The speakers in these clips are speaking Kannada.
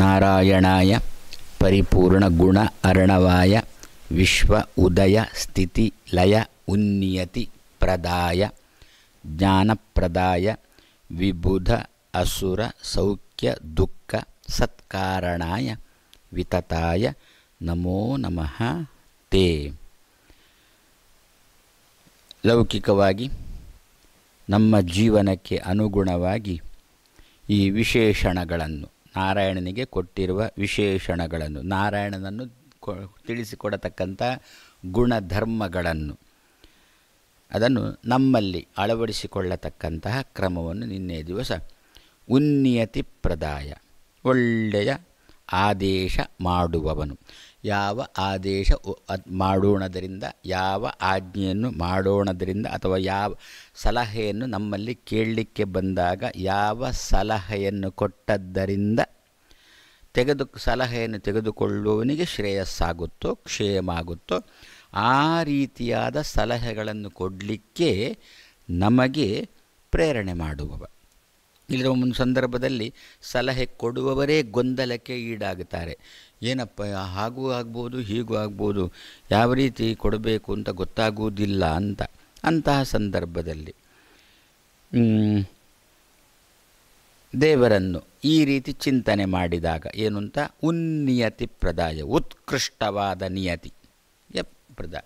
ನಾರಾಯಣಾಯ ಪರಿಪೂರ್ಣ ಗುಣ ಅರ್ಣವಾಯ ವಿಶ್ವ ಉದಯ ಸ್ಥಿತಿ ಲಯ ಉನ್ನಿಯತಿ ಪ್ರದಾಯ ಜ್ಞಾನಪ್ರದಾಯ ವಿಬುಧ ಅಸುರ ಸೌಖ್ಯ ದುಃಖ ಸತ್ಕಾರಣಾಯ ವಿತತಾಯ ನಮೋ ನಮಃ ತೇ ಲೌಕಿಕವಾಗಿ ನಮ್ಮ ಜೀವನಕ್ಕೆ ಅನುಗುಣವಾಗಿ ಈ ವಿಶೇಷಣಗಳನ್ನು ನಾರಾಯಣನಿಗೆ ಕೊಟ್ಟಿರುವ ವಿಶೇಷಣಗಳನ್ನು ನಾರಾಯಣನನ್ನು ತಿಳಿಸಿಕೊಡತಕ್ಕಂಥ ಗುಣಧರ್ಮಗಳನ್ನು ಅದನ್ನು ನಮ್ಮಲ್ಲಿ ಅಳವಡಿಸಿಕೊಳ್ಳತಕ್ಕಂತಹ ಕ್ರಮವನ್ನು ನಿನ್ನೆ ದಿವಸ ಉನ್ನಿಯತಿ ಪ್ರದಾಯ ಒಳ್ಳೆಯ ಆದೇಶ ಮಾಡುವವನು ಯಾವ ಆದೇಶ ಮಾಡೋಣದರಿಂದ ಯಾವ ಆಜ್ಞೆಯನ್ನು ಮಾಡೋಣದರಿಂದ ಅಥವಾ ಯಾವ ಸಲಹೆಯನ್ನು ನಮ್ಮಲ್ಲಿ ಕೇಳಲಿಕ್ಕೆ ಬಂದಾಗ ಯಾವ ಸಲಹೆಯನ್ನು ಕೊಟ್ಟದ್ದರಿಂದ ತೆಗೆದು ಸಲಹೆಯನ್ನು ತೆಗೆದುಕೊಳ್ಳುವವನಿಗೆ ಶ್ರೇಯಸ್ಸಾಗುತ್ತೋ ಕ್ಷೇಮ ಆಗುತ್ತೋ ಆ ರೀತಿಯಾದ ಸಲಹೆಗಳನ್ನು ಕೊಡಲಿಕ್ಕೆ ನಮಗೆ ಪ್ರೇರಣೆ ಮಾಡುವವ ಇಲ್ಲಿರುವ ಒಂದು ಸಂದರ್ಭದಲ್ಲಿ ಸಲಹೆ ಕೊಡುವವರೇ ಗೊಂದಲಕ್ಕೆ ಈಡಾಗುತ್ತಾರೆ ಏನಪ್ಪ ಹಾಗೂ ಆಗ್ಬೋದು ಹೀಗೂ ಆಗ್ಬೋದು ಯಾವ ರೀತಿ ಕೊಡಬೇಕು ಅಂತ ಗೊತ್ತಾಗುವುದಿಲ್ಲ ಅಂತ ಅಂತಹ ಸಂದರ್ಭದಲ್ಲಿ ದೇವರನ್ನು ಈ ರೀತಿ ಚಿಂತನೆ ಮಾಡಿದಾಗ ಏನು ಅಂತ ಉನ್ನಿಯತಿ ಪ್ರದಾಯ ಉತ್ಕೃಷ್ಟವಾದ ನಿಯತಿ ಯ ಪ್ರದಾಯ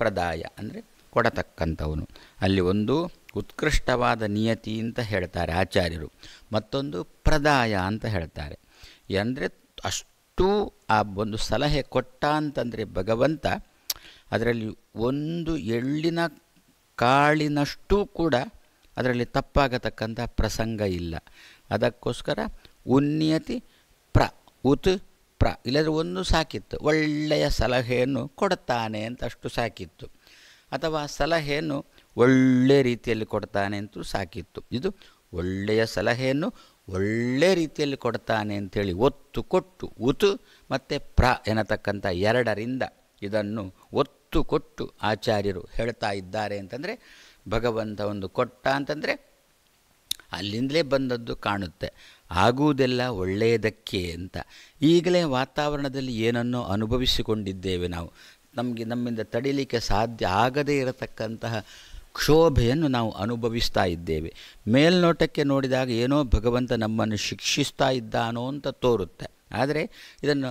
ಪ್ರದಾಯ ಅಂದರೆ ಕೊಡತಕ್ಕಂಥವನು ಅಲ್ಲಿ ಒಂದು ಉತ್ಕೃಷ್ಟವಾದ ನಿಯತಿ ಅಂತ ಹೇಳ್ತಾರೆ ಆಚಾರ್ಯರು ಮತ್ತೊಂದು ಪ್ರದಾಯ ಅಂತ ಹೇಳ್ತಾರೆ ಅಂದರೆ ಅಷ್ಟು ಅಷ್ಟು ಆ ಒಂದು ಸಲಹೆ ಕೊಟ್ಟ ಅಂತಂದರೆ ಭಗವಂತ ಅದರಲ್ಲಿ ಒಂದು ಎಳ್ಳಿನ ಕಾಳಿನಷ್ಟು ಕೂಡ ಅದರಲ್ಲಿ ತಪ್ಪಾಗತಕ್ಕಂಥ ಪ್ರಸಂಗ ಇಲ್ಲ ಅದಕ್ಕೋಸ್ಕರ ಉನ್ನಿಯತಿ ಪ್ರ ಉತ್ ಪ್ರ ಇಲ್ಲದ್ರೆ ಒಂದು ಸಾಕಿತ್ತು ಒಳ್ಳೆಯ ಸಲಹೆಯನ್ನು ಕೊಡ್ತಾನೆ ಅಂತ ಅಷ್ಟು ಸಾಕಿತ್ತು ಅಥವಾ ಸಲಹೆಯನ್ನು ಒಳ್ಳೆಯ ರೀತಿಯಲ್ಲಿ ಕೊಡ್ತಾನೆ ಅಂತೂ ಸಾಕಿತ್ತು ಇದು ಒಳ್ಳೆಯ ಸಲಹೆಯನ್ನು ಒಳ್ಳೆ ರೀತಿಯಲ್ಲಿ ಕೊಡ್ತಾನೆ ಅಂಥೇಳಿ ಒತ್ತು ಕೊಟ್ಟು ಉತು ಮತ್ತು ಪ್ರ ಎನ್ನತಕ್ಕಂಥ ಎರಡರಿಂದ ಇದನ್ನು ಒತ್ತು ಕೊಟ್ಟು ಆಚಾರ್ಯರು ಹೇಳ್ತಾ ಇದ್ದಾರೆ ಅಂತಂದರೆ ಭಗವಂತ ಒಂದು ಕೊಟ್ಟ ಅಂತಂದರೆ ಅಲ್ಲಿಂದಲೇ ಬಂದದ್ದು ಕಾಣುತ್ತೆ ಆಗುವುದೆಲ್ಲ ಒಳ್ಳೆಯದಕ್ಕೆ ಅಂತ ಈಗಲೇ ವಾತಾವರಣದಲ್ಲಿ ಏನನ್ನೋ ಅನುಭವಿಸಿಕೊಂಡಿದ್ದೇವೆ ನಾವು ನಮಗೆ ನಮ್ಮಿಂದ ತಡಿಲಿಕ್ಕೆ ಸಾಧ್ಯ ಆಗದೇ ಇರತಕ್ಕಂತಹ ಕ್ಷೋಭೆಯನ್ನು ನಾವು ಅನುಭವಿಸ್ತಾ ಇದ್ದೇವೆ ಮೇಲ್ನೋಟಕ್ಕೆ ನೋಡಿದಾಗ ಏನೋ ಭಗವಂತ ನಮ್ಮನ್ನು ಶಿಕ್ಷಿಸ್ತಾ ಇದ್ದಾನೋ ಅಂತ ತೋರುತ್ತೆ ಆದರೆ ಇದನ್ನು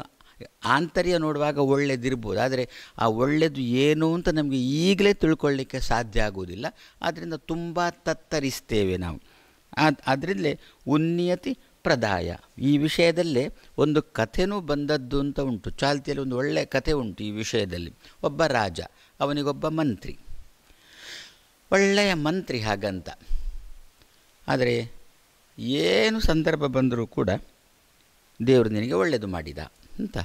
ಆಂತರ್ಯ ನೋಡುವಾಗ ಒಳ್ಳೆಯದಿರ್ಬೋದು ಆದರೆ ಆ ಒಳ್ಳೆಯದು ಏನು ಅಂತ ನಮಗೆ ಈಗಲೇ ತಿಳ್ಕೊಳ್ಳಿಕ್ಕೆ ಸಾಧ್ಯ ಆಗುವುದಿಲ್ಲ ಆದ್ದರಿಂದ ತುಂಬ ತತ್ತರಿಸ್ತೇವೆ ನಾವು ಅದರಿಂದಲೇ ಉನ್ನಿಯತಿ ಪ್ರದಾಯ ಈ ವಿಷಯದಲ್ಲೇ ಒಂದು ಕಥೆನೂ ಬಂದದ್ದು ಅಂತ ಉಂಟು ಚಾಲ್ತಿಯಲ್ಲಿ ಒಂದು ಒಳ್ಳೆಯ ಕಥೆ ಉಂಟು ಈ ವಿಷಯದಲ್ಲಿ ಒಬ್ಬ ರಾಜ ಅವನಿಗೊಬ್ಬ ಮಂತ್ರಿ ಒಳ್ಳೆಯ ಮಂತ್ರಿ ಹಾಗಂತ ಆದರೆ ಏನು ಸಂದರ್ಭ ಬಂದರೂ ಕೂಡ ದೇವರು ನಿನಗೆ ಒಳ್ಳೆಯದು ಮಾಡಿದ ಅಂತ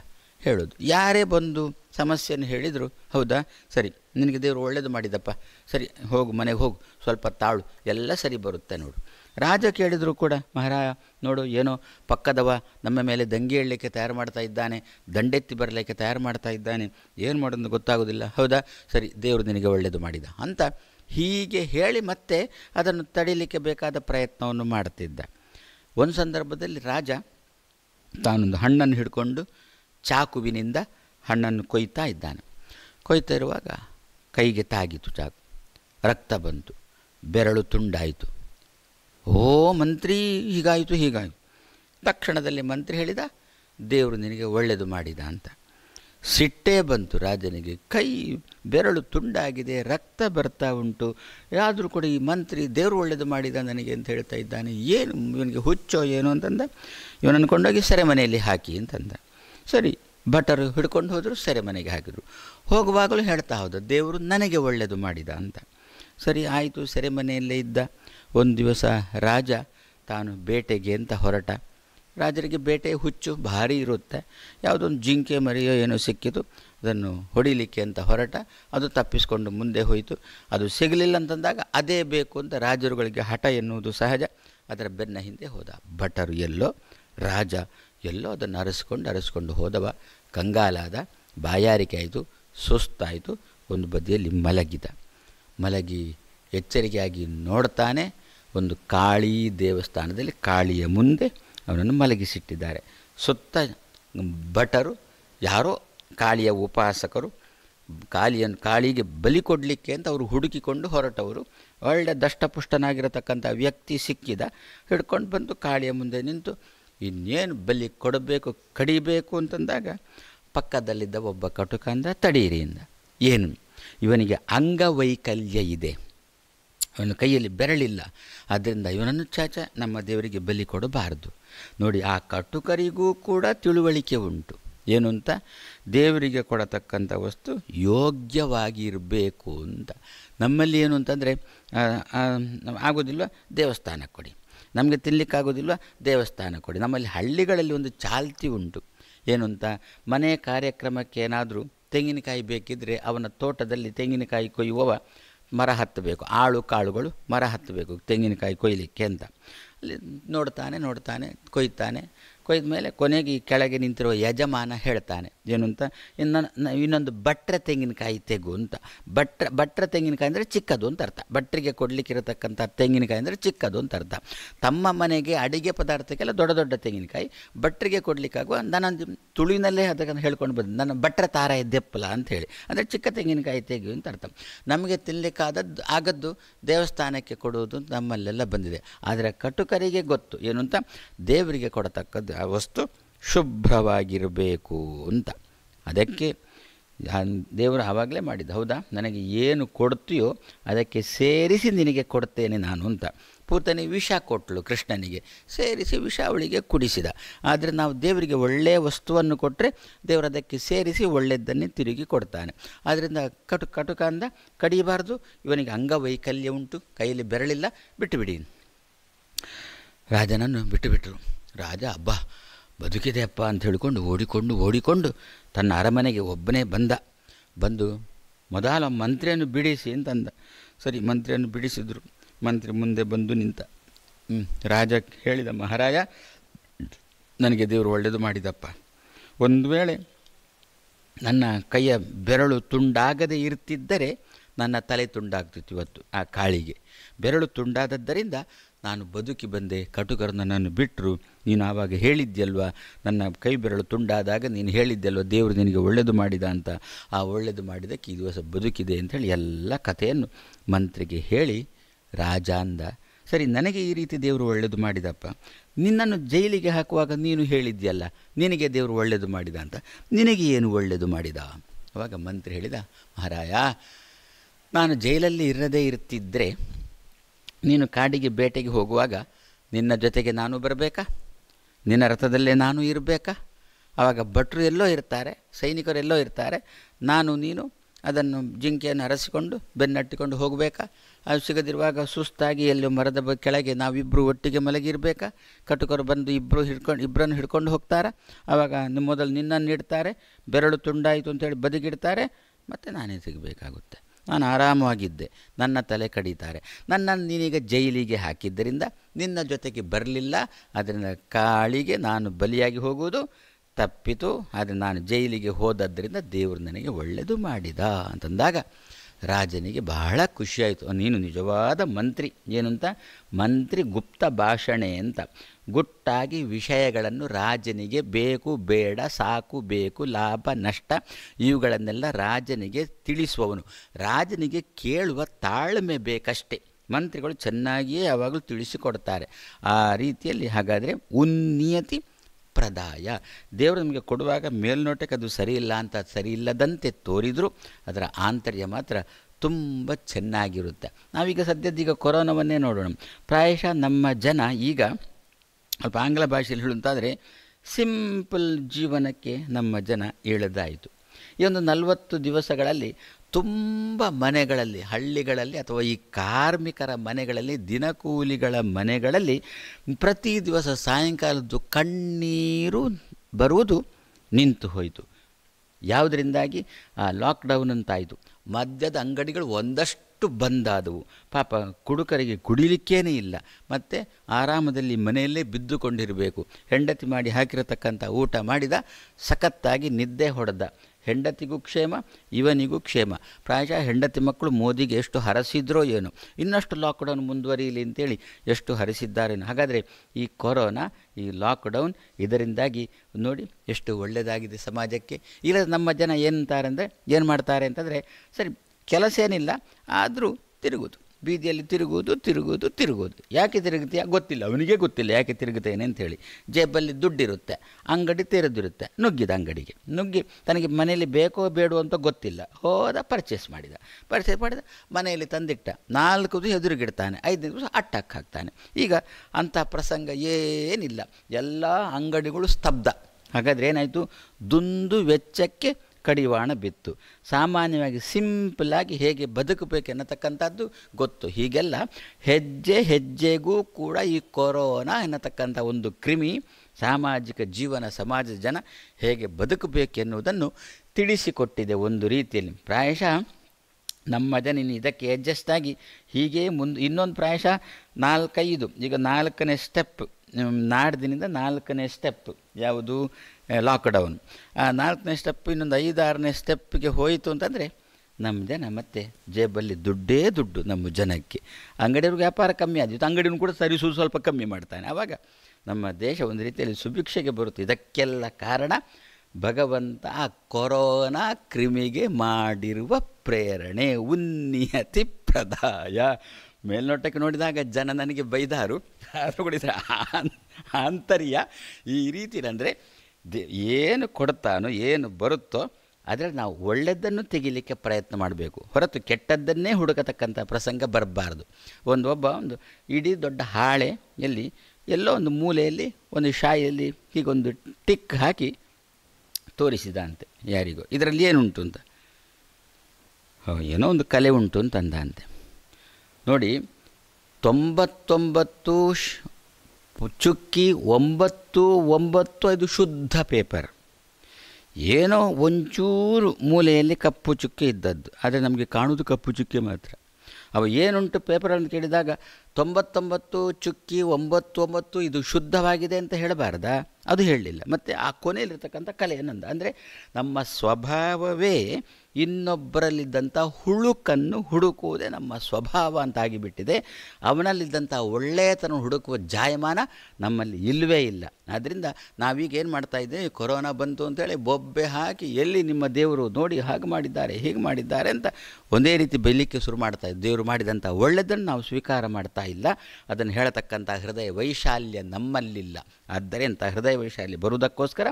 ಹೇಳೋದು ಯಾರೇ ಬಂದು ಸಮಸ್ಯೆಯನ್ನು ಹೇಳಿದರು ಹೌದಾ ಸರಿ ನಿನಗೆ ದೇವರು ಒಳ್ಳೆಯದು ಮಾಡಿದಪ್ಪ ಸರಿ ಹೋಗು ಮನೆಗೆ ಹೋಗು ಸ್ವಲ್ಪ ತಾಳು ಎಲ್ಲ ಸರಿ ಬರುತ್ತೆ ನೋಡು ರಾಜ ಕೇಳಿದರೂ ಕೂಡ ಮಹಾರಾಯ ನೋಡು ಏನೋ ಪಕ್ಕದವ ನಮ್ಮ ಮೇಲೆ ದಂಗೆ ಹೇಳಲಿಕ್ಕೆ ತಯಾರು ಮಾಡ್ತಾ ಇದ್ದಾನೆ ದಂಡೆತ್ತಿ ಬರಲಿಕ್ಕೆ ತಯಾರು ಮಾಡ್ತಾ ಇದ್ದಾನೆ ಏನು ಮಾಡೋದು ಗೊತ್ತಾಗೋದಿಲ್ಲ ಹೌದಾ ಸರಿ ದೇವರು ನಿನಗೆ ಒಳ್ಳೆಯದು ಮಾಡಿದ ಅಂತ ಹೀಗೆ ಹೇಳಿ ಮತ್ತೆ ಅದನ್ನು ತಡೀಲಿಕ್ಕೆ ಬೇಕಾದ ಪ್ರಯತ್ನವನ್ನು ಮಾಡುತ್ತಿದ್ದ ಒಂದು ಸಂದರ್ಭದಲ್ಲಿ ರಾಜ ತಾನೊಂದು ಹಣ್ಣನ್ನು ಹಿಡ್ಕೊಂಡು ಚಾಕುವಿನಿಂದ ಹಣ್ಣನ್ನು ಕೊಯ್ತಾ ಇದ್ದಾನೆ ಕೊಯ್ತಾ ಇರುವಾಗ ಕೈಗೆ ತಾಗಿತು ಚಾಕು ರಕ್ತ ಬಂತು ಬೆರಳು ತುಂಡಾಯಿತು ಓ ಮಂತ್ರಿ ಹೀಗಾಯಿತು ಹೀಗಾಯಿತು ತಕ್ಷಣದಲ್ಲಿ ಮಂತ್ರಿ ಹೇಳಿದ ದೇವರು ನಿನಗೆ ಒಳ್ಳೆಯದು ಮಾಡಿದ ಅಂತ ಸಿಟ್ಟೇ ಬಂತು ರಾಜನಿಗೆ ಕೈ ಬೆರಳು ತುಂಡಾಗಿದೆ ರಕ್ತ ಬರ್ತಾ ಉಂಟು ಆದರೂ ಕೂಡ ಈ ಮಂತ್ರಿ ದೇವರು ಒಳ್ಳೇದು ಮಾಡಿದ ನನಗೆ ಅಂತ ಹೇಳ್ತಾ ಇದ್ದಾನೆ ಏನು ಇವನಿಗೆ ಹುಚ್ಚೋ ಏನು ಅಂತಂದ ಇವನನ್ನು ಕೊಂಡೋಗಿ ಸೆರೆಮನೆಯಲ್ಲಿ ಹಾಕಿ ಅಂತಂದ ಸರಿ ಭಟರು ಹಿಡ್ಕೊಂಡು ಹೋದರು ಸೆರೆಮನೆಗೆ ಹಾಕಿದರು ಹೋಗುವಾಗಲೂ ಹೇಳ್ತಾ ಹೋದ ದೇವರು ನನಗೆ ಒಳ್ಳೆಯದು ಮಾಡಿದ ಅಂತ ಸರಿ ಆಯಿತು ಸೆರೆಮನೆಯಲ್ಲೇ ಇದ್ದ ಒಂದು ದಿವಸ ರಾಜ ತಾನು ಬೇಟೆಗೆ ಅಂತ ಹೊರಟ ರಾಜರಿಗೆ ಬೇಟೆ ಹುಚ್ಚು ಭಾರಿ ಇರುತ್ತೆ ಯಾವುದೊಂದು ಜಿಂಕೆ ಮರಿಯೋ ಏನೋ ಸಿಕ್ಕಿತು ಅದನ್ನು ಹೊಡಿಲಿಕ್ಕೆ ಅಂತ ಹೊರಟ ಅದು ತಪ್ಪಿಸಿಕೊಂಡು ಮುಂದೆ ಹೋಯಿತು ಅದು ಸಿಗಲಿಲ್ಲ ಅಂತಂದಾಗ ಅದೇ ಬೇಕು ಅಂತ ರಾಜರುಗಳಿಗೆ ಹಠ ಎನ್ನುವುದು ಸಹಜ ಅದರ ಬೆನ್ನ ಹಿಂದೆ ಹೋದ ಭಟರು ಎಲ್ಲೋ ರಾಜ ಎಲ್ಲೋ ಅದನ್ನು ಅರಸ್ಕೊಂಡು ಅರಸ್ಕೊಂಡು ಹೋದವ ಕಂಗಾಲಾದ ಬಾಯಾರಿಕೆ ಆಯಿತು ಸುಸ್ತಾಯಿತು ಒಂದು ಬದಿಯಲ್ಲಿ ಮಲಗಿದ ಮಲಗಿ ಎಚ್ಚರಿಕೆಯಾಗಿ ನೋಡ್ತಾನೆ ಒಂದು ಕಾಳಿ ದೇವಸ್ಥಾನದಲ್ಲಿ ಕಾಳಿಯ ಮುಂದೆ ಅವನನ್ನು ಮಲಗಿಸಿಟ್ಟಿದ್ದಾರೆ ಸುತ್ತ ಭಟರು ಯಾರೋ ಕಾಳಿಯ ಉಪಾಸಕರು ಕಾಳಿಯನ್ನು ಕಾಳಿಗೆ ಬಲಿ ಕೊಡಲಿಕ್ಕೆ ಅಂತ ಅವರು ಹುಡುಕಿಕೊಂಡು ಹೊರಟವರು ಒಳ್ಳೆ ದಷ್ಟಪುಷ್ಟನಾಗಿರತಕ್ಕಂಥ ವ್ಯಕ್ತಿ ಸಿಕ್ಕಿದ ಹಿಡ್ಕೊಂಡು ಬಂದು ಕಾಳಿಯ ಮುಂದೆ ನಿಂತು ಇನ್ನೇನು ಬಲಿ ಕೊಡಬೇಕು ಕಡಿಬೇಕು ಅಂತಂದಾಗ ಪಕ್ಕದಲ್ಲಿದ್ದ ಒಬ್ಬ ಕಟುಕ ಅಂದ ತಡೀರಿಯಿಂದ ಏನು ಇವನಿಗೆ ಅಂಗವೈಕಲ್ಯ ಇದೆ ಅವನ ಕೈಯಲ್ಲಿ ಬೆರಳಿಲ್ಲ ಆದ್ದರಿಂದ ಇವನನ್ನು ಚಾಚ ನಮ್ಮ ದೇವರಿಗೆ ಬಲಿ ಕೊಡಬಾರದು ನೋಡಿ ಆ ಕಟುಕರಿಗೂ ಕೂಡ ತಿಳುವಳಿಕೆ ಉಂಟು ಏನು ಅಂತ ದೇವರಿಗೆ ಕೊಡತಕ್ಕಂಥ ವಸ್ತು ಯೋಗ್ಯವಾಗಿರಬೇಕು ಅಂತ ನಮ್ಮಲ್ಲಿ ಏನು ಅಂತಂದರೆ ಆಗೋದಿಲ್ವ ದೇವಸ್ಥಾನ ಕೊಡಿ ನಮಗೆ ತಿನ್ನಲಿಕ್ಕಾಗೋದಿಲ್ವ ದೇವಸ್ಥಾನ ಕೊಡಿ ನಮ್ಮಲ್ಲಿ ಹಳ್ಳಿಗಳಲ್ಲಿ ಒಂದು ಚಾಲ್ತಿ ಉಂಟು ಏನು ಅಂತ ಮನೆ ಕಾರ್ಯಕ್ರಮಕ್ಕೆ ಏನಾದರೂ ತೆಂಗಿನಕಾಯಿ ಬೇಕಿದ್ದರೆ ಅವನ ತೋಟದಲ್ಲಿ ತೆಂಗಿನಕಾಯಿ ಕೊಯ್ಯುವವ ಮರ ಹತ್ತಬೇಕು ಆಳು ಕಾಳುಗಳು ಮರ ಹತ್ತಬೇಕು ತೆಂಗಿನಕಾಯಿ ಕೊಯ್ಲಿಕ್ಕೆ ಅಂತ ಅಲ್ಲಿ ನೋಡ್ತಾನೆ ನೋಡ್ತಾನೆ ಕೊಯ್ತಾನೆ ಕೊಯ್ದ ಮೇಲೆ ಕೊನೆಗೆ ಈ ಕೆಳಗೆ ನಿಂತಿರುವ ಯಜಮಾನ ಹೇಳ್ತಾನೆ ಏನು ಅಂತ ಇನ್ನೊಂದು ಇನ್ನೊಂದು ಭಟ್ರ ತೆಂಗಿನಕಾಯಿ ತೆಗು ಅಂತ ಭಟ್ರ ಬಟ್ಟರೆ ತೆಂಗಿನಕಾಯಿ ಅಂದರೆ ಚಿಕ್ಕದು ಅಂತ ಅರ್ಥ ಬಟ್ಟರಿಗೆ ಕೊಡಲಿಕ್ಕಿರತಕ್ಕಂಥ ತೆಂಗಿನಕಾಯಿ ಅಂದರೆ ಚಿಕ್ಕದು ಅಂತ ಅರ್ಥ ತಮ್ಮ ಮನೆಗೆ ಅಡಿಗೆ ಪದಾರ್ಥಕ್ಕೆಲ್ಲ ದೊಡ್ಡ ದೊಡ್ಡ ತೆಂಗಿನಕಾಯಿ ಬಟ್ಟರಿಗೆ ಕೊಡಲಿಕ್ಕಾಗುವ ನಾನು ತುಳುವಿನಲ್ಲೇ ಅದಕ್ಕಂತ ಹೇಳ್ಕೊಂಡು ಬಂದೆ ನನ್ನ ಭಟ್ರ ತಾರಾಯ ದೆಪ್ಪಲ ಅಂತ ಹೇಳಿ ಅಂದರೆ ಚಿಕ್ಕ ತೆಂಗಿನಕಾಯಿ ತೆಗು ಅಂತ ಅರ್ಥ ನಮಗೆ ತಿನ್ನಲಿಕ್ಕಾದದ್ದು ಆಗದ್ದು ದೇವಸ್ಥಾನಕ್ಕೆ ಕೊಡುವುದು ನಮ್ಮಲ್ಲೆಲ್ಲ ಬಂದಿದೆ ಆದರೆ ಕಟುಕರಿಗೆ ಗೊತ್ತು ಏನು ಅಂತ ದೇವರಿಗೆ ಕೊಡತಕ್ಕದ್ದು ವಸ್ತು ಶುಭ್ರವಾಗಿರಬೇಕು ಅಂತ ಅದಕ್ಕೆ ದೇವರು ಆವಾಗಲೇ ಮಾಡಿದ್ದು ಹೌದಾ ನನಗೆ ಏನು ಕೊಡ್ತೀಯೋ ಅದಕ್ಕೆ ಸೇರಿಸಿ ನಿನಗೆ ಕೊಡ್ತೇನೆ ನಾನು ಅಂತ ಪೂತನಿ ವಿಷ ಕೊಟ್ಟಳು ಕೃಷ್ಣನಿಗೆ ಸೇರಿಸಿ ವಿಷ ಅವಳಿಗೆ ಕುಡಿಸಿದ ಆದರೆ ನಾವು ದೇವರಿಗೆ ಒಳ್ಳೆಯ ವಸ್ತುವನ್ನು ಕೊಟ್ಟರೆ ದೇವರು ಅದಕ್ಕೆ ಸೇರಿಸಿ ಒಳ್ಳೆಯದನ್ನೇ ತಿರುಗಿ ಕೊಡ್ತಾನೆ ಆದ್ದರಿಂದ ಕಟು ಕಟುಕ ಅಂದ ಕಡಿಯಬಾರ್ದು ಇವನಿಗೆ ಅಂಗವೈಕಲ್ಯ ಉಂಟು ಕೈಯಲ್ಲಿ ಬೆರಳಿಲ್ಲ ಬಿಟ್ಟುಬಿಡಿ ರಾಜನನ್ನು ಬಿಟ್ಟುಬಿಟ್ರು ರಾಜ ಬದುಕಿದೆ ಬದುಕಿದೆಯಪ್ಪ ಅಂತ ಹೇಳಿಕೊಂಡು ಓಡಿಕೊಂಡು ಓಡಿಕೊಂಡು ತನ್ನ ಅರಮನೆಗೆ ಒಬ್ಬನೇ ಬಂದ ಬಂದು ಮೊದಲ ಮಂತ್ರಿಯನ್ನು ಬಿಡಿಸಿ ಅಂತಂದ ಸರಿ ಮಂತ್ರಿಯನ್ನು ಬಿಡಿಸಿದರು ಮಂತ್ರಿ ಮುಂದೆ ಬಂದು ನಿಂತ ರಾಜ ಹೇಳಿದ ಮಹಾರಾಜ ನನಗೆ ದೇವರು ಒಳ್ಳೆಯದು ಮಾಡಿದಪ್ಪ ಒಂದು ವೇಳೆ ನನ್ನ ಕೈಯ ಬೆರಳು ತುಂಡಾಗದೇ ಇರ್ತಿದ್ದರೆ ನನ್ನ ತಲೆ ತುಂಡಾಗ್ತಿತ್ತು ಇವತ್ತು ಆ ಕಾಳಿಗೆ ಬೆರಳು ತುಂಡಾದದ್ದರಿಂದ ನಾನು ಬದುಕಿ ಬಂದೆ ಕಟುಕರು ನನ್ನನ್ನು ಬಿಟ್ಟರು ನೀನು ಆವಾಗ ಹೇಳಿದ್ಯಲ್ವ ನನ್ನ ಕೈ ಬೆರಳು ತುಂಡಾದಾಗ ನೀನು ಹೇಳಿದ್ದೆಲ್ವ ದೇವರು ನಿನಗೆ ಒಳ್ಳೆಯದು ಮಾಡಿದ ಅಂತ ಆ ಒಳ್ಳೆಯದು ಮಾಡಿದಕ್ಕೆ ಈ ದಿವಸ ಬದುಕಿದೆ ಅಂಥೇಳಿ ಎಲ್ಲ ಕಥೆಯನ್ನು ಮಂತ್ರಿಗೆ ಹೇಳಿ ರಾಜ ಅಂದ ಸರಿ ನನಗೆ ಈ ರೀತಿ ದೇವರು ಒಳ್ಳೆಯದು ಮಾಡಿದಪ್ಪ ನಿನ್ನನ್ನು ಜೈಲಿಗೆ ಹಾಕುವಾಗ ನೀನು ಹೇಳಿದ್ಯಲ್ಲ ನಿನಗೆ ದೇವರು ಒಳ್ಳೆಯದು ಮಾಡಿದ ಅಂತ ನಿನಗೆ ಏನು ಒಳ್ಳೆಯದು ಮಾಡಿದ ಅವಾಗ ಮಂತ್ರಿ ಹೇಳಿದ ಮಹಾರಾಯ ನಾನು ಜೈಲಲ್ಲಿ ಇರದೇ ಇರ್ತಿದ್ದರೆ ನೀನು ಕಾಡಿಗೆ ಬೇಟೆಗೆ ಹೋಗುವಾಗ ನಿನ್ನ ಜೊತೆಗೆ ನಾನು ಬರಬೇಕಾ ನಿನ್ನ ರಥದಲ್ಲೇ ನಾನು ಇರಬೇಕಾ ಆವಾಗ ಭಟ್ರು ಎಲ್ಲೋ ಇರ್ತಾರೆ ಸೈನಿಕರೆಲ್ಲೋ ಇರ್ತಾರೆ ನಾನು ನೀನು ಅದನ್ನು ಜಿಂಕೆಯನ್ನು ಅರಸಿಕೊಂಡು ಬೆನ್ನಟ್ಟಿಕೊಂಡು ಹೋಗಬೇಕಾ ಅದು ಸಿಗದಿರುವಾಗ ಸುಸ್ತಾಗಿ ಎಲ್ಲೋ ಮರದ ಕೆಳಗೆ ನಾವಿಬ್ಬರು ಒಟ್ಟಿಗೆ ಮಲಗಿರಬೇಕಾ ಕಟುಕರು ಬಂದು ಇಬ್ಬರು ಹಿಡ್ಕೊಂಡು ಇಬ್ಬರನ್ನು ಹಿಡ್ಕೊಂಡು ಹೋಗ್ತಾರೆ ಆವಾಗ ಮೊದಲು ನಿನ್ನನ್ನು ಇಡ್ತಾರೆ ಬೆರಳು ತುಂಡಾಯಿತು ಅಂತೇಳಿ ಬದಿಗಿಡ್ತಾರೆ ಮತ್ತು ನಾನೇ ಸಿಗಬೇಕಾಗುತ್ತೆ ನಾನು ಆರಾಮವಾಗಿದ್ದೆ ನನ್ನ ತಲೆ ಕಡಿತಾರೆ ನನ್ನನ್ನು ನೀನೀಗ ಜೈಲಿಗೆ ಹಾಕಿದ್ದರಿಂದ ನಿನ್ನ ಜೊತೆಗೆ ಬರಲಿಲ್ಲ ಅದರಿಂದ ಕಾಳಿಗೆ ನಾನು ಬಲಿಯಾಗಿ ಹೋಗುವುದು ತಪ್ಪಿತು ಆದರೆ ನಾನು ಜೈಲಿಗೆ ಹೋದದ್ದರಿಂದ ದೇವರು ನನಗೆ ಒಳ್ಳೆಯದು ಮಾಡಿದ ಅಂತಂದಾಗ ರಾಜನಿಗೆ ಬಹಳ ಖುಷಿಯಾಯಿತು ನೀನು ನಿಜವಾದ ಮಂತ್ರಿ ಏನು ಅಂತ ಮಂತ್ರಿ ಗುಪ್ತ ಭಾಷಣೆ ಅಂತ ಗುಟ್ಟಾಗಿ ವಿಷಯಗಳನ್ನು ರಾಜನಿಗೆ ಬೇಕು ಬೇಡ ಸಾಕು ಬೇಕು ಲಾಭ ನಷ್ಟ ಇವುಗಳನ್ನೆಲ್ಲ ರಾಜನಿಗೆ ತಿಳಿಸುವವನು ರಾಜನಿಗೆ ಕೇಳುವ ತಾಳ್ಮೆ ಬೇಕಷ್ಟೇ ಮಂತ್ರಿಗಳು ಚೆನ್ನಾಗಿಯೇ ಯಾವಾಗಲೂ ತಿಳಿಸಿಕೊಡ್ತಾರೆ ಆ ರೀತಿಯಲ್ಲಿ ಹಾಗಾದರೆ ಉನ್ನಿಯತಿ ಪ್ರದಾಯ ದೇವರು ನಮಗೆ ಕೊಡುವಾಗ ಮೇಲ್ನೋಟಕ್ಕೆ ಅದು ಸರಿ ಇಲ್ಲ ಅಂತ ಸರಿ ಇಲ್ಲದಂತೆ ತೋರಿದರೂ ಅದರ ಆಂತರ್ಯ ಮಾತ್ರ ತುಂಬ ಚೆನ್ನಾಗಿರುತ್ತೆ ನಾವೀಗ ಸದ್ಯದೀಗ ಕೊರೋನಾವನ್ನೇ ನೋಡೋಣ ಪ್ರಾಯಶಃ ನಮ್ಮ ಜನ ಈಗ ಸ್ವಲ್ಪ ಆಂಗ್ಲ ಭಾಷೆಯಲ್ಲಿ ಹೇಳುವಂತಾದರೆ ಸಿಂಪಲ್ ಜೀವನಕ್ಕೆ ನಮ್ಮ ಜನ ಇಳಿದಾಯಿತು ಈ ಒಂದು ನಲವತ್ತು ದಿವಸಗಳಲ್ಲಿ ತುಂಬ ಮನೆಗಳಲ್ಲಿ ಹಳ್ಳಿಗಳಲ್ಲಿ ಅಥವಾ ಈ ಕಾರ್ಮಿಕರ ಮನೆಗಳಲ್ಲಿ ದಿನಕೂಲಿಗಳ ಮನೆಗಳಲ್ಲಿ ಪ್ರತಿ ದಿವಸ ಸಾಯಂಕಾಲದ್ದು ಕಣ್ಣೀರು ಬರುವುದು ನಿಂತು ಹೋಯಿತು ಯಾವುದರಿಂದಾಗಿ ಲಾಕ್ಡೌನ್ ಅಂತಾಯಿತು ಮದ್ಯದ ಅಂಗಡಿಗಳು ಒಂದಷ್ಟು ಅಷ್ಟು ಬಂದಾದವು ಪಾಪ ಕುಡುಕರಿಗೆ ಕುಡಿಲಿಕ್ಕೇನೆ ಇಲ್ಲ ಮತ್ತು ಆರಾಮದಲ್ಲಿ ಮನೆಯಲ್ಲೇ ಬಿದ್ದುಕೊಂಡಿರಬೇಕು ಹೆಂಡತಿ ಮಾಡಿ ಹಾಕಿರತಕ್ಕಂಥ ಊಟ ಮಾಡಿದ ಸಖತ್ತಾಗಿ ನಿದ್ದೆ ಹೊಡೆದ ಹೆಂಡತಿಗೂ ಕ್ಷೇಮ ಇವನಿಗೂ ಕ್ಷೇಮ ಪ್ರಾಯಶಃ ಹೆಂಡತಿ ಮಕ್ಕಳು ಮೋದಿಗೆ ಎಷ್ಟು ಹರಸಿದ್ರೋ ಏನೋ ಇನ್ನಷ್ಟು ಲಾಕ್ಡೌನ್ ಮುಂದುವರಿಯಲಿ ಅಂತೇಳಿ ಎಷ್ಟು ಹರಿಸಿದ್ದಾರೇನು ಹಾಗಾದರೆ ಈ ಕೊರೋನಾ ಈ ಲಾಕ್ಡೌನ್ ಇದರಿಂದಾಗಿ ನೋಡಿ ಎಷ್ಟು ಒಳ್ಳೆಯದಾಗಿದೆ ಸಮಾಜಕ್ಕೆ ಇಲ್ಲ ನಮ್ಮ ಜನ ಏನಂತಾರೆ ಅಂದರೆ ಏನು ಮಾಡ್ತಾರೆ ಅಂತಂದರೆ ಸರಿ ಕೆಲಸ ಏನಿಲ್ಲ ಆದರೂ ತಿರುಗುದು ಬೀದಿಯಲ್ಲಿ ತಿರುಗುವುದು ತಿರುಗುವುದು ತಿರುಗೋದು ಯಾಕೆ ತಿರುಗುತ್ತೆ ಗೊತ್ತಿಲ್ಲ ಅವನಿಗೆ ಗೊತ್ತಿಲ್ಲ ಯಾಕೆ ತಿರುಗುತ್ತೇನೆ ಅಂತೇಳಿ ಜೇಬಲ್ಲಿ ದುಡ್ಡಿರುತ್ತೆ ಅಂಗಡಿ ತೆರೆದಿರುತ್ತೆ ನುಗ್ಗಿದ ಅಂಗಡಿಗೆ ನುಗ್ಗಿ ತನಗೆ ಮನೆಯಲ್ಲಿ ಬೇಕೋ ಬೇಡೋ ಅಂತ ಗೊತ್ತಿಲ್ಲ ಹೋದ ಪರ್ಚೇಸ್ ಮಾಡಿದ ಪರ್ಚೇಸ್ ಮಾಡಿದ ಮನೆಯಲ್ಲಿ ತಂದಿಟ್ಟ ನಾಲ್ಕು ದಿವಸ ಎದುರುಗಿಡ್ತಾನೆ ಐದು ದಿವಸ ಅಟ್ಟಾಕ್ ಹಾಕ್ತಾನೆ ಈಗ ಅಂಥ ಪ್ರಸಂಗ ಏನಿಲ್ಲ ಎಲ್ಲ ಅಂಗಡಿಗಳು ಸ್ತಬ್ಧ ಹಾಗಾದರೆ ಏನಾಯಿತು ದುಂದು ವೆಚ್ಚಕ್ಕೆ ಕಡಿವಾಣ ಬಿತ್ತು ಸಾಮಾನ್ಯವಾಗಿ ಸಿಂಪಲಾಗಿ ಹೇಗೆ ಬದುಕಬೇಕು ಎನ್ನತಕ್ಕಂಥದ್ದು ಗೊತ್ತು ಹೀಗೆಲ್ಲ ಹೆಜ್ಜೆ ಹೆಜ್ಜೆಗೂ ಕೂಡ ಈ ಕೊರೋನಾ ಎನ್ನತಕ್ಕಂಥ ಒಂದು ಕ್ರಿಮಿ ಸಾಮಾಜಿಕ ಜೀವನ ಸಮಾಜದ ಜನ ಹೇಗೆ ಬದುಕಬೇಕೆನ್ನುವುದನ್ನು ತಿಳಿಸಿಕೊಟ್ಟಿದೆ ಒಂದು ರೀತಿಯಲ್ಲಿ ಪ್ರಾಯಶಃ ನಮ್ಮ ಜನ ಇನ್ನು ಇದಕ್ಕೆ ಅಡ್ಜಸ್ಟ್ ಆಗಿ ಹೀಗೆ ಮುಂದೆ ಇನ್ನೊಂದು ಪ್ರಾಯಶಃ ನಾಲ್ಕೈದು ಈಗ ನಾಲ್ಕನೇ ಸ್ಟೆಪ್ ನಾಡ್ದಿನಿಂದ ನಾಲ್ಕನೇ ಸ್ಟೆಪ್ ಯಾವುದು ಲಾಕ್ಡೌನ್ ಆ ನಾಲ್ಕನೇ ಸ್ಟೆಪ್ ಇನ್ನೊಂದು ಐದಾರನೇ ಸ್ಟೆಪ್ಗೆ ಹೋಯಿತು ಅಂತಂದರೆ ನಮ್ಮ ಜನ ಮತ್ತೆ ಜೇಬಲ್ಲಿ ದುಡ್ಡೇ ದುಡ್ಡು ನಮ್ಮ ಜನಕ್ಕೆ ಅಂಗಡಿಯವ್ರಿಗೆ ವ್ಯಾಪಾರ ಕಮ್ಮಿ ಆದಿತ್ತು ಅಂಗಡಿಯೂ ಕೂಡ ಸು ಸ್ವಲ್ಪ ಕಮ್ಮಿ ಮಾಡ್ತಾನೆ ಆವಾಗ ನಮ್ಮ ದೇಶ ಒಂದು ರೀತಿಯಲ್ಲಿ ಸುಭಿಕ್ಷೆಗೆ ಬರುತ್ತೆ ಇದಕ್ಕೆಲ್ಲ ಕಾರಣ ಭಗವಂತ ಆ ಕೊರೋನಾ ಕ್ರಿಮಿಗೆ ಮಾಡಿರುವ ಪ್ರೇರಣೆ ಉನ್ನಿಯತಿ ಪ್ರದಾಯ ಮೇಲ್ನೋಟಕ್ಕೆ ನೋಡಿದಾಗ ಜನ ನನಗೆ ಬೈದಾರು ಆದರೂ ಆಂತರ್ಯ ಈ ರೀತಿ ದೇ ಏನು ಕೊಡ್ತಾನೋ ಏನು ಬರುತ್ತೋ ಅದರಲ್ಲಿ ನಾವು ಒಳ್ಳೆಯದನ್ನು ತೆಗಿಲಿಕ್ಕೆ ಪ್ರಯತ್ನ ಮಾಡಬೇಕು ಹೊರತು ಕೆಟ್ಟದ್ದನ್ನೇ ಹುಡುಕತಕ್ಕಂಥ ಪ್ರಸಂಗ ಬರಬಾರ್ದು ಒಂದು ಒಬ್ಬ ಒಂದು ಇಡೀ ದೊಡ್ಡ ಹಾಳೆಯಲ್ಲಿ ಎಲ್ಲೋ ಒಂದು ಮೂಲೆಯಲ್ಲಿ ಒಂದು ಶಾಯಿಯಲ್ಲಿ ಹೀಗೊಂದು ಟಿಕ್ ಹಾಕಿ ತೋರಿಸಿದ ಅಂತೆ ಯಾರಿಗೋ ಇದರಲ್ಲಿ ಏನುಂಟು ಅಂತ ಏನೋ ಒಂದು ಕಲೆ ಉಂಟು ಅಂತಂದಂತೆ ನೋಡಿ ತೊಂಬತ್ತೊಂಬತ್ತು ಚುಕ್ಕಿ ಒಂಬತ್ತು ಒಂಬತ್ತು ಇದು ಶುದ್ಧ ಪೇಪರ್ ಏನೋ ಒಂಚೂರು ಮೂಲೆಯಲ್ಲಿ ಕಪ್ಪು ಚುಕ್ಕೆ ಇದ್ದದ್ದು ಆದರೆ ನಮಗೆ ಕಾಣೋದು ಕಪ್ಪು ಚುಕ್ಕೆ ಮಾತ್ರ ಅವ ಏನುಂಟು ಪೇಪರ್ ಅಂತ ಕೇಳಿದಾಗ ತೊಂಬತ್ತೊಂಬತ್ತು ಚುಕ್ಕಿ ಒಂಬತ್ತು ಒಂಬತ್ತು ಇದು ಶುದ್ಧವಾಗಿದೆ ಅಂತ ಹೇಳಬಾರ್ದಾ ಅದು ಹೇಳಲಿಲ್ಲ ಮತ್ತು ಆ ಕೊನೆಯಲ್ಲಿರ್ತಕ್ಕಂಥ ಏನಂದ ಅಂದರೆ ನಮ್ಮ ಸ್ವಭಾವವೇ ಇನ್ನೊಬ್ಬರಲ್ಲಿದ್ದಂಥ ಹುಳುಕನ್ನು ಹುಡುಕುವುದೇ ನಮ್ಮ ಸ್ವಭಾವ ಆಗಿಬಿಟ್ಟಿದೆ ಅವನಲ್ಲಿದ್ದಂಥ ಒಳ್ಳೆಯತನ ಹುಡುಕುವ ಜಾಯಮಾನ ನಮ್ಮಲ್ಲಿ ಇಲ್ಲವೇ ಇಲ್ಲ ಆದ್ದರಿಂದ ನಾವೀಗ ಏನು ಮಾಡ್ತಾಯಿದ್ದೇವೆ ಕೊರೋನಾ ಬಂತು ಅಂತೇಳಿ ಬೊಬ್ಬೆ ಹಾಕಿ ಎಲ್ಲಿ ನಿಮ್ಮ ದೇವರು ನೋಡಿ ಹಾಗೆ ಮಾಡಿದ್ದಾರೆ ಹೀಗೆ ಮಾಡಿದ್ದಾರೆ ಅಂತ ಒಂದೇ ರೀತಿ ಬೆಲಿಕೆ ಶುರು ಮಾಡ್ತಾ ಇದ್ದೆ ದೇವರು ಮಾಡಿದಂಥ ಒಳ್ಳೆಯದನ್ನು ನಾವು ಸ್ವೀಕಾರ ಮಾಡ್ತಾ ಇಲ್ಲ ಅದನ್ನು ಹೇಳತಕ್ಕಂಥ ಹೃದಯ ವೈಶಾಲ್ಯ ನಮ್ಮಲ್ಲಿಲ್ಲ ಆದ್ದರಿಂದ ಹೃದಯ ವೈಶಾಲಿ ಬರುವುದಕ್ಕೋಸ್ಕರ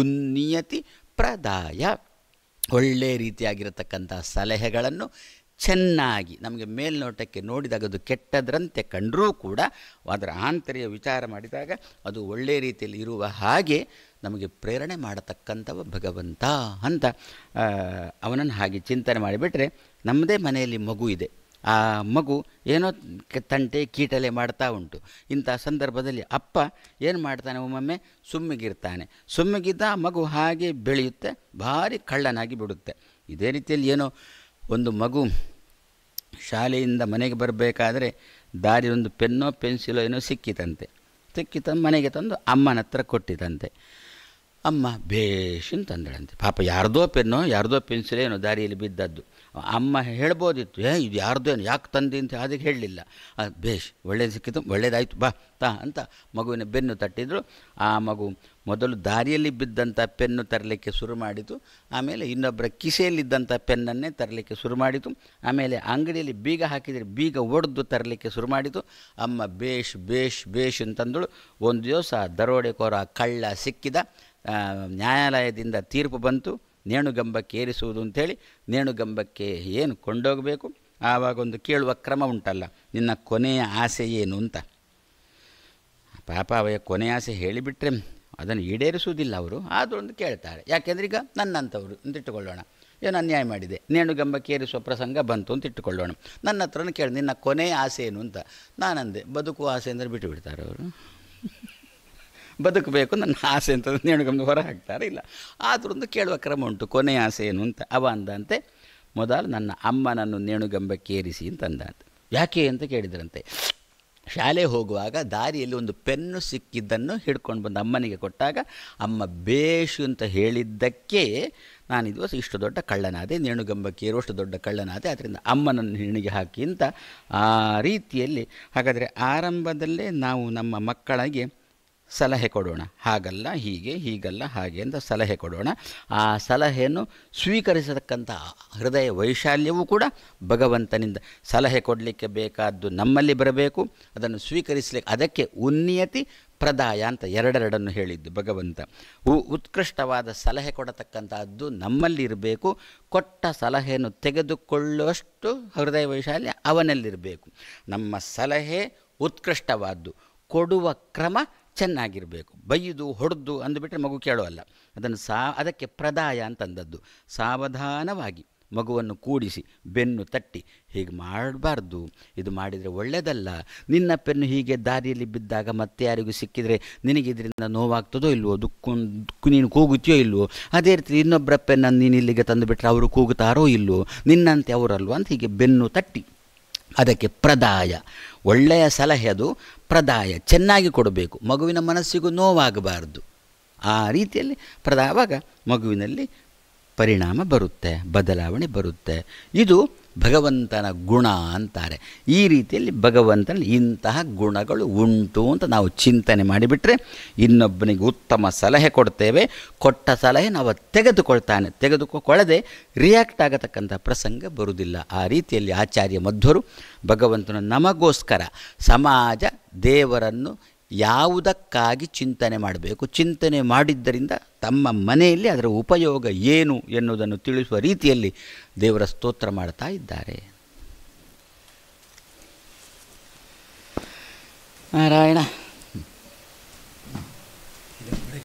ಉನ್ನಿಯತಿ ಪ್ರದಾಯ ಒಳ್ಳೆ ರೀತಿಯಾಗಿರತಕ್ಕಂಥ ಸಲಹೆಗಳನ್ನು ಚೆನ್ನಾಗಿ ನಮಗೆ ಮೇಲ್ನೋಟಕ್ಕೆ ನೋಡಿದಾಗ ಅದು ಕೆಟ್ಟದ್ರಂತೆ ಕಂಡರೂ ಕೂಡ ಅದರ ಆಂತರ್ಯ ವಿಚಾರ ಮಾಡಿದಾಗ ಅದು ಒಳ್ಳೆ ರೀತಿಯಲ್ಲಿ ಇರುವ ಹಾಗೆ ನಮಗೆ ಪ್ರೇರಣೆ ಮಾಡತಕ್ಕಂಥವ ಭಗವಂತ ಅಂತ ಅವನನ್ನು ಹಾಗೆ ಚಿಂತನೆ ಮಾಡಿಬಿಟ್ರೆ ನಮ್ಮದೇ ಮನೆಯಲ್ಲಿ ಮಗು ಇದೆ ಆ ಮಗು ಏನೋ ತಂಟೆ ಕೀಟಲೆ ಮಾಡ್ತಾ ಉಂಟು ಇಂಥ ಸಂದರ್ಭದಲ್ಲಿ ಅಪ್ಪ ಏನು ಮಾಡ್ತಾನೆ ಒಮ್ಮೊಮ್ಮೆ ಸುಮ್ಮಗಿರ್ತಾನೆ ಸುಮ್ಮಗಿದ್ದ ಆ ಮಗು ಹಾಗೆ ಬೆಳೆಯುತ್ತೆ ಭಾರಿ ಕಳ್ಳನಾಗಿ ಬಿಡುತ್ತೆ ಇದೇ ರೀತಿಯಲ್ಲಿ ಏನೋ ಒಂದು ಮಗು ಶಾಲೆಯಿಂದ ಮನೆಗೆ ಬರಬೇಕಾದ್ರೆ ದಾರಿ ಒಂದು ಪೆನ್ನೋ ಪೆನ್ಸಿಲೋ ಏನೋ ಸಿಕ್ಕಿತಂತೆ ಸಿಕ್ಕಿತ ಮನೆಗೆ ತಂದು ಅಮ್ಮನ ಹತ್ರ ಕೊಟ್ಟಿತಂತೆ ಅಮ್ಮ ಬೇಷನ್ ತಂದಳಂತೆ ಪಾಪ ಯಾರ್ದೋ ಪೆನ್ನೋ ಯಾರ್ದೋ ಪೆನ್ಸಿಲೋ ಏನೋ ದಾರಿಯಲ್ಲಿ ಬಿದ್ದದ್ದು ಅಮ್ಮ ಹೇಳ್ಬೋದಿತ್ತು ಏ ಇದು ಯಾರ್ದೇನು ಯಾಕೆ ತಂದೆ ಅಂತ ಅದಕ್ಕೆ ಹೇಳಲಿಲ್ಲ ಬೇಷ್ ಒಳ್ಳೇದು ಸಿಕ್ಕಿತು ಒಳ್ಳೇದಾಯಿತು ಬಾ ತಾ ಅಂತ ಮಗುವಿನ ಬೆನ್ನು ತಟ್ಟಿದ್ರು ಆ ಮಗು ಮೊದಲು ದಾರಿಯಲ್ಲಿ ಬಿದ್ದಂಥ ಪೆನ್ನು ತರಲಿಕ್ಕೆ ಶುರು ಮಾಡಿತು ಆಮೇಲೆ ಇನ್ನೊಬ್ಬರ ಕಿಸೆಯಲ್ಲಿದ್ದಂಥ ಪೆನ್ನನ್ನೇ ತರಲಿಕ್ಕೆ ಶುರು ಮಾಡಿತು ಆಮೇಲೆ ಅಂಗಡಿಯಲ್ಲಿ ಬೀಗ ಹಾಕಿದರೆ ಬೀಗ ಒಡೆದು ತರಲಿಕ್ಕೆ ಶುರು ಮಾಡಿತು ಅಮ್ಮ ಬೇಷ್ ಬೇಷ್ ಭೇಷ್ ಅಂತಂದಳು ಒಂದು ದಿವಸ ದರೋಡೆಕೋರ ಕಳ್ಳ ಸಿಕ್ಕಿದ ನ್ಯಾಯಾಲಯದಿಂದ ತೀರ್ಪು ಬಂತು ನೇಣುಗಂಬಕ್ಕೇರಿಸುವುದು ಅಂಥೇಳಿ ನೇಣುಗಂಬಕ್ಕೆ ಏನು ಕೊಂಡೋಗಬೇಕು ಆವಾಗೊಂದು ಕೇಳುವ ಕ್ರಮ ಉಂಟಲ್ಲ ನಿನ್ನ ಕೊನೆಯ ಆಸೆ ಏನು ಅಂತ ಪಾಪ ಅವಯ ಕೊನೆಯ ಆಸೆ ಹೇಳಿಬಿಟ್ರೆ ಅದನ್ನು ಈಡೇರಿಸುವುದಿಲ್ಲ ಅವರು ಆದರೂ ಒಂದು ಕೇಳ್ತಾರೆ ಯಾಕೆಂದ್ರೆ ಈಗ ನನ್ನಂತವರು ಅಂತ ಇಟ್ಟುಕೊಳ್ಳೋಣ ಏನು ಅನ್ಯಾಯ ಮಾಡಿದೆ ನೇಣುಗಂಬ ಕೇರಿಸುವ ಪ್ರಸಂಗ ಬಂತು ಅಂತ ಇಟ್ಟುಕೊಳ್ಳೋಣ ನನ್ನ ಹತ್ರನೂ ಕೇಳಿ ನಿನ್ನ ಕೊನೆಯ ಆಸೆ ಏನು ಅಂತ ನಾನಂದೆ ಬದುಕುವ ಆಸೆ ಅಂದರೆ ಬಿಟ್ಟುಬಿಡ್ತಾರೆ ಅವರು ಬದುಕಬೇಕು ನನ್ನ ಆಸೆ ಅಂತ ನೇಣುಗಂಬ ಹೊರ ಹಾಕ್ತಾರೆ ಇಲ್ಲ ಆದ್ರೊಂದು ಕೇಳುವ ಕ್ರಮ ಉಂಟು ಕೊನೆಯ ಆಸೆ ಏನು ಅಂತ ಅವ ಅಂದಂತೆ ಮೊದಲು ನನ್ನ ಅಮ್ಮನನ್ನು ನೇಣುಗಂಬಕ್ಕೇರಿಸಿ ಅಂತಂದಂತೆ ಯಾಕೆ ಅಂತ ಕೇಳಿದ್ರಂತೆ ಶಾಲೆ ಹೋಗುವಾಗ ದಾರಿಯಲ್ಲಿ ಒಂದು ಪೆನ್ನು ಸಿಕ್ಕಿದ್ದನ್ನು ಹಿಡ್ಕೊಂಡು ಬಂದು ಅಮ್ಮನಿಗೆ ಕೊಟ್ಟಾಗ ಅಮ್ಮ ಬೇಷು ಅಂತ ಹೇಳಿದ್ದಕ್ಕೆ ನಾನು ನಾನಿದು ಇಷ್ಟು ದೊಡ್ಡ ಕಳ್ಳನಾದೆ ನೇಣುಗಂಬಕ್ಕೆ ಅಷ್ಟು ದೊಡ್ಡ ಕಳ್ಳನಾದೆ ಅದರಿಂದ ಅಮ್ಮನನ್ನು ಹೆಣಿಗೆ ಹಾಕಿ ಅಂತ ಆ ರೀತಿಯಲ್ಲಿ ಹಾಗಾದರೆ ಆರಂಭದಲ್ಲೇ ನಾವು ನಮ್ಮ ಮಕ್ಕಳಿಗೆ ಸಲಹೆ ಕೊಡೋಣ ಹಾಗಲ್ಲ ಹೀಗೆ ಹೀಗಲ್ಲ ಹಾಗೆ ಅಂತ ಸಲಹೆ ಕೊಡೋಣ ಆ ಸಲಹೆಯನ್ನು ಸ್ವೀಕರಿಸತಕ್ಕಂಥ ಹೃದಯ ವೈಶಾಲ್ಯವೂ ಕೂಡ ಭಗವಂತನಿಂದ ಸಲಹೆ ಕೊಡಲಿಕ್ಕೆ ಬೇಕಾದ್ದು ನಮ್ಮಲ್ಲಿ ಬರಬೇಕು ಅದನ್ನು ಸ್ವೀಕರಿಸಲಿಕ್ಕೆ ಅದಕ್ಕೆ ಉನ್ನಿಯತಿ ಪ್ರದಾಯ ಅಂತ ಎರಡೆರಡನ್ನು ಹೇಳಿದ್ದು ಭಗವಂತ ಉ ಉತ್ಕೃಷ್ಟವಾದ ಸಲಹೆ ಕೊಡತಕ್ಕಂಥದ್ದು ನಮ್ಮಲ್ಲಿರಬೇಕು ಕೊಟ್ಟ ಸಲಹೆಯನ್ನು ತೆಗೆದುಕೊಳ್ಳುವಷ್ಟು ಹೃದಯ ವೈಶಾಲ್ಯ ಅವನಲ್ಲಿರಬೇಕು ನಮ್ಮ ಸಲಹೆ ಉತ್ಕೃಷ್ಟವಾದ್ದು ಕೊಡುವ ಕ್ರಮ ಚೆನ್ನಾಗಿರಬೇಕು ಬೈದು ಹೊಡೆದು ಅಂದುಬಿಟ್ರೆ ಮಗು ಕೇಳೋಲ್ಲ ಅದನ್ನು ಸಾ ಅದಕ್ಕೆ ಪ್ರದಾಯ ಅಂತಂದದ್ದು ಸಾವಧಾನವಾಗಿ ಮಗುವನ್ನು ಕೂಡಿಸಿ ಬೆನ್ನು ತಟ್ಟಿ ಹೀಗೆ ಮಾಡಬಾರ್ದು ಇದು ಮಾಡಿದರೆ ಒಳ್ಳೆಯದಲ್ಲ ನಿನ್ನ ಪೆನ್ನು ಹೀಗೆ ದಾರಿಯಲ್ಲಿ ಬಿದ್ದಾಗ ಮತ್ತೆ ಯಾರಿಗೂ ಸಿಕ್ಕಿದರೆ ಇದರಿಂದ ನೋವಾಗ್ತದೋ ಇಲ್ವೋ ದುಃಖ ನೀನು ಕೂಗುತ್ತೀಯೋ ಇಲ್ವೋ ಅದೇ ರೀತಿ ಇನ್ನೊಬ್ಬರ ಪೆನ್ನನ್ನು ನೀನು ಇಲ್ಲಿಗೆ ತಂದುಬಿಟ್ರೆ ಅವರು ಕೂಗುತ್ತಾರೋ ಇಲ್ವೋ ನಿನ್ನಂತೆ ಅವರಲ್ವೋ ಅಂತ ಹೀಗೆ ಬೆನ್ನು ತಟ್ಟಿ ಅದಕ್ಕೆ ಪ್ರದಾಯ ಒಳ್ಳೆಯ ಸಲಹೆ ಅದು ಪ್ರದಾಯ ಚೆನ್ನಾಗಿ ಕೊಡಬೇಕು ಮಗುವಿನ ಮನಸ್ಸಿಗೂ ನೋವಾಗಬಾರ್ದು ಆ ರೀತಿಯಲ್ಲಿ ಪ್ರದಾವಾಗ ಮಗುವಿನಲ್ಲಿ ಪರಿಣಾಮ ಬರುತ್ತೆ ಬದಲಾವಣೆ ಬರುತ್ತೆ ಇದು ಭಗವಂತನ ಗುಣ ಅಂತಾರೆ ಈ ರೀತಿಯಲ್ಲಿ ಭಗವಂತನಲ್ಲಿ ಇಂತಹ ಗುಣಗಳು ಉಂಟು ಅಂತ ನಾವು ಚಿಂತನೆ ಮಾಡಿಬಿಟ್ರೆ ಇನ್ನೊಬ್ಬನಿಗೆ ಉತ್ತಮ ಸಲಹೆ ಕೊಡ್ತೇವೆ ಕೊಟ್ಟ ಸಲಹೆ ನಾವು ತೆಗೆದುಕೊಳ್ತಾನೆ ತೆಗೆದುಕೊಳ್ಳದೆ ರಿಯಾಕ್ಟ್ ಆಗತಕ್ಕಂಥ ಪ್ರಸಂಗ ಬರುವುದಿಲ್ಲ ಆ ರೀತಿಯಲ್ಲಿ ಆಚಾರ್ಯ ಮಧ್ವರು ಭಗವಂತನ ನಮಗೋಸ್ಕರ ಸಮಾಜ ದೇವರನ್ನು ಯಾವುದಕ್ಕಾಗಿ ಚಿಂತನೆ ಮಾಡಬೇಕು ಚಿಂತನೆ ಮಾಡಿದ್ದರಿಂದ ತಮ್ಮ ಮನೆಯಲ್ಲಿ ಅದರ ಉಪಯೋಗ ಏನು ಎನ್ನುವುದನ್ನು ತಿಳಿಸುವ ರೀತಿಯಲ್ಲಿ ದೇವರ ಸ್ತೋತ್ರ ಮಾಡ್ತಾ ಇದ್ದಾರೆ ನಾರಾಯಣ